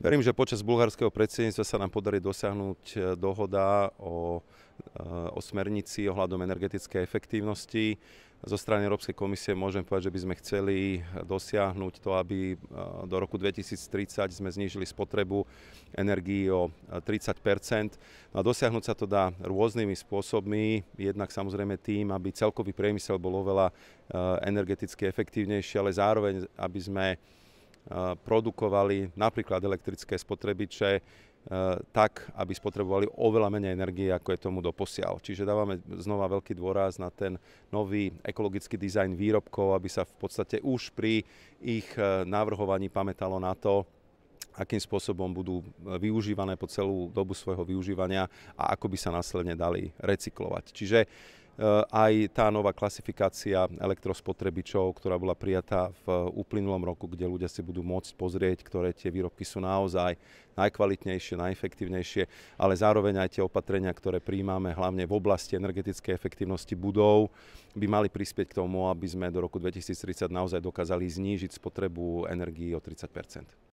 Verím, že počas bulharského predsedníctva sa nám podarí dosiahnuť e, dohoda o, e, o smernici ohľadom energetickej efektívnosti. Zo strany Európskej komisie môžem povedať, že by sme chceli dosiahnuť to, aby e, do roku 2030 sme znížili spotrebu energii o 30 no A dosiahnuť sa to dá rôznymi spôsobmi, jednak samozrejme tým, aby celkový priemysel bol oveľa energeticky efektívnejší, ale zároveň, aby sme Eh, produkovali napríklad elektrické spotrebiče eh, tak, aby spotrebovali oveľa menej energie, ako je tomu doposiaľ. Čiže dávame znova veľký dôraz na ten nový ekologický dizajn výrobkov, aby sa v podstate už pri ich eh, navrhovaní pamätalo na to, akým spôsobom budú využívané po celú dobu svojho využívania a ako by sa následne dali recyklovať. Čiže Eh, aj tá nová klasifikácia elektrospotrebičov, ktorá bola prijatá v uplynulom roku, kde ľudia si budú môcť pozrieť, ktoré tie výrobky sú naozaj najkvalitnejšie, najefektívnejšie, ale zároveň aj tie opatrenia, ktoré príjmame hlavne v oblasti energetickej efektívnosti budov, by mali prispieť k tomu, aby sme do roku 2030 naozaj dokázali znížiť spotrebu energii o 30